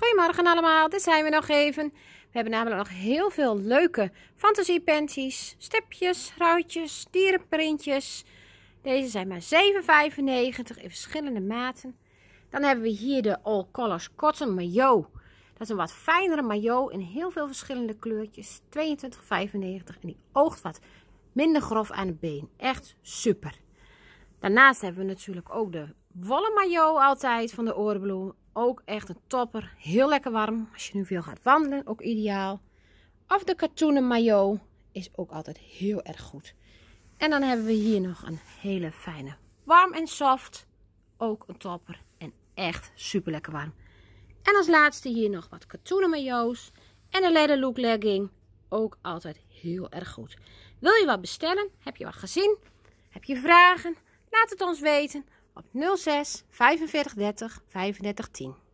Goedemorgen allemaal, dit zijn we nog even. We hebben namelijk nog heel veel leuke pensies. stipjes, ruitjes, dierenprintjes. Deze zijn maar 7,95 in verschillende maten. Dan hebben we hier de All Colors Cotton Mayo. Dat is een wat fijnere mayo in heel veel verschillende kleurtjes. 22,95 en die oogt wat minder grof aan het been. Echt super. Daarnaast hebben we natuurlijk ook de wollen mayo altijd van de orenbloem. Ook echt een topper. Heel lekker warm. Als je nu veel gaat wandelen, ook ideaal. Of de katoenen mayo is ook altijd heel erg goed. En dan hebben we hier nog een hele fijne warm en soft. Ook een topper en echt super lekker warm. En als laatste hier nog wat katoenen mayo's en een leather look legging. Ook altijd heel erg goed. Wil je wat bestellen? Heb je wat gezien? Heb je vragen? Laat het ons weten op 06 45 30 35 10.